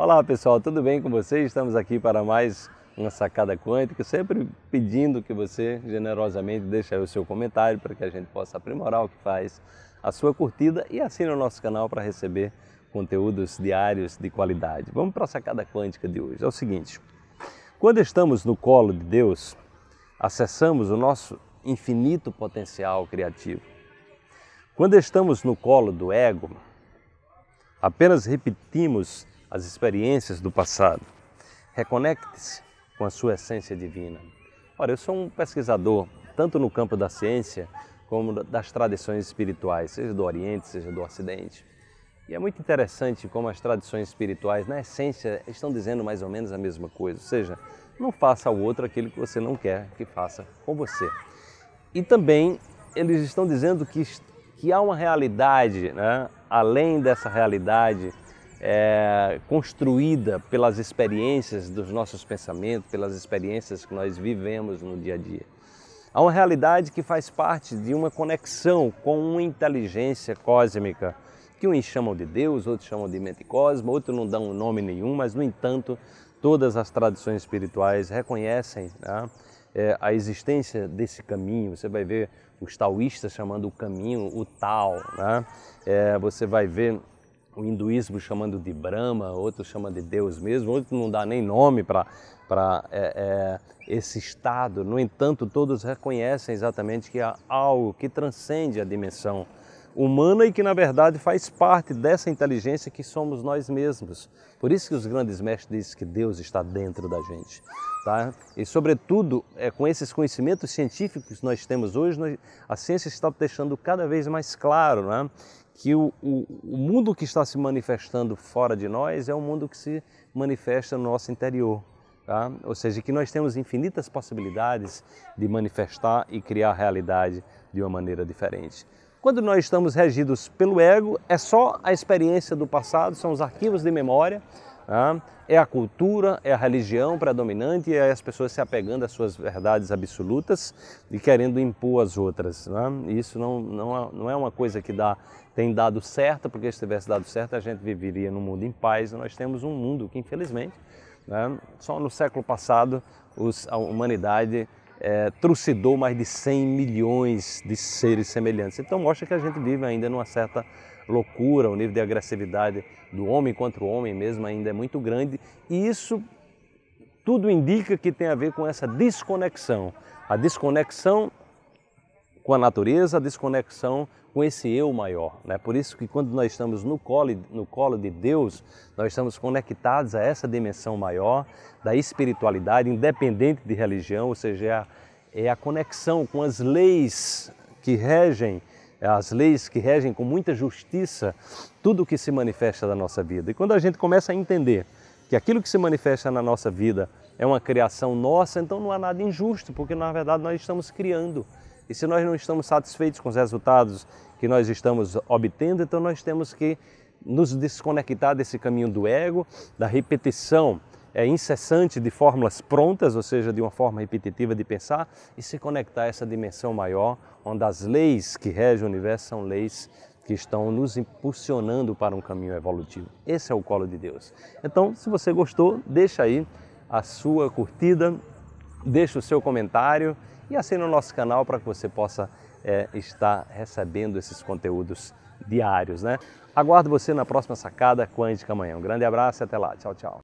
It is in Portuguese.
Olá pessoal, tudo bem com vocês? Estamos aqui para mais uma sacada quântica, sempre pedindo que você generosamente deixe o seu comentário para que a gente possa aprimorar o que faz, a sua curtida e assine o nosso canal para receber conteúdos diários de qualidade. Vamos para a sacada quântica de hoje. É o seguinte: quando estamos no colo de Deus, acessamos o nosso infinito potencial criativo. Quando estamos no colo do ego, apenas repetimos as experiências do passado. Reconecte-se com a sua essência divina. Ora, eu sou um pesquisador, tanto no campo da ciência como das tradições espirituais, seja do Oriente, seja do Ocidente. E é muito interessante como as tradições espirituais, na essência, estão dizendo mais ou menos a mesma coisa. Ou seja, não faça ao outro aquilo que você não quer que faça com você. E também eles estão dizendo que, que há uma realidade, né? além dessa realidade é, construída pelas experiências dos nossos pensamentos, pelas experiências que nós vivemos no dia a dia. Há uma realidade que faz parte de uma conexão com uma inteligência cósmica, que uns chamam de Deus, outros chamam de mente cósmica, outros não dão nome nenhum, mas, no entanto, todas as tradições espirituais reconhecem né, a existência desse caminho. Você vai ver os taoístas chamando o caminho o tal, né? É, você vai ver o hinduísmo chamando de Brahma, outros chamam de Deus mesmo, outros não dá nem nome para é, é, esse estado. No entanto, todos reconhecem exatamente que há algo que transcende a dimensão humana e que, na verdade, faz parte dessa inteligência que somos nós mesmos. Por isso que os grandes mestres dizem que Deus está dentro da gente. Tá? E, sobretudo, é, com esses conhecimentos científicos que nós temos hoje, nós, a ciência está deixando cada vez mais claro né, que o, o, o, mundo que está se manifestando fora de nós é o mundo que se manifesta no nosso interior. Tá? Ou seja, que nós temos infinitas possibilidades de manifestar e criar a realidade de uma maneira diferente. Quando nós estamos regidos pelo ego, é só a experiência do passado, são os arquivos de memória, Tá? É a cultura, é a religião predominante e é as pessoas se apegando às suas verdades absolutas e querendo impor as outras. Né? Isso não, não, é, não é uma coisa que dá, tem dado certo, porque se tivesse dado certo a gente viveria num mundo em paz. Nós temos um mundo que, infelizmente, né, só no século passado os, a humanidade é, trucidou mais de 100 milhões de seres semelhantes. Então mostra que a gente vive ainda numa certa loucura, o nível de agressividade do homem contra o homem mesmo ainda é muito grande e isso tudo indica que tem a ver com essa desconexão. A desconexão com a natureza, a desconexão com esse eu maior. Né? Por isso que quando nós estamos no colo, no colo de Deus, nós estamos conectados a essa dimensão maior da espiritualidade, independente de religião, ou seja, é a, é a conexão com as leis que regem é, as leis que regem com muita justiça tudo o que se manifesta na nossa vida. E quando a gente começa a entender que aquilo que se manifesta na nossa vida é uma criação nossa, então não há nada injusto, porque na verdade nós estamos criando. E se nós não estamos satisfeitos com os resultados que nós estamos obtendo, então nós temos que nos desconectar desse caminho do ego, da repetição é, incessante de fórmulas prontas, ou seja, de uma forma repetitiva de pensar, e se conectar a essa dimensão maior, onde as leis que regem o universo são leis que estão nos impulsionando para um caminho evolutivo. Esse é o colo de Deus. Então, se você gostou, deixa aí a sua curtida, deixa o seu comentário e assina o nosso canal para que você possa é, estar recebendo esses conteúdos diários. Né? Aguardo você na próxima Sacada Quântica amanhã. Um grande abraço e até lá. Tchau, tchau.